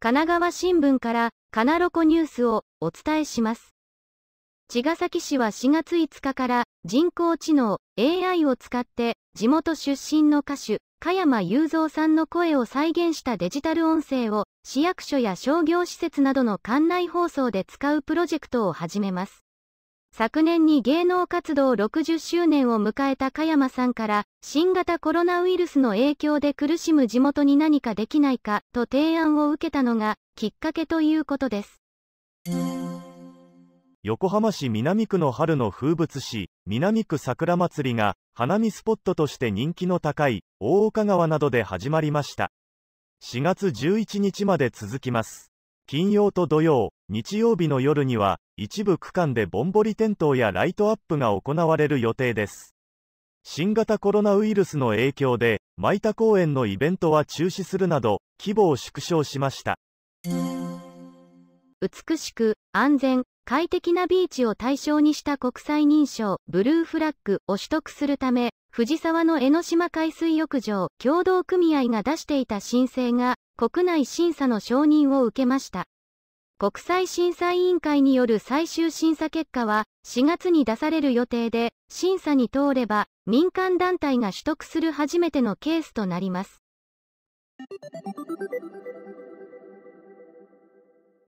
神奈川新聞からカナロコニュースをお伝えします。茅ヶ崎市は4月5日から人工知能 AI を使って地元出身の歌手加山雄三さんの声を再現したデジタル音声を市役所や商業施設などの館内放送で使うプロジェクトを始めます。昨年に芸能活動60周年を迎えた加山さんから、新型コロナウイルスの影響で苦しむ地元に何かできないかと提案を受けたのがきっかけということです。横浜市南区の春の風物詩、南区桜まつりが、花見スポットとして人気の高い大岡川などで始まりました。4月11日まで続きます。金曜と土曜、日曜日の夜には一部区間でぼんぼり点灯やライトアップが行われる予定です新型コロナウイルスの影響で舞田公園のイベントは中止するなど規模を縮小しました美しく安全快適なビーチを対象にした国際認証ブルーフラッグを取得するため藤沢の江ノ島海水浴場協同組合が出していた申請が国内審査の承認を受けました国際審査委員会による最終審査結果は4月に出される予定で、審査に通れば民間団体が取得する初めてのケースとなります。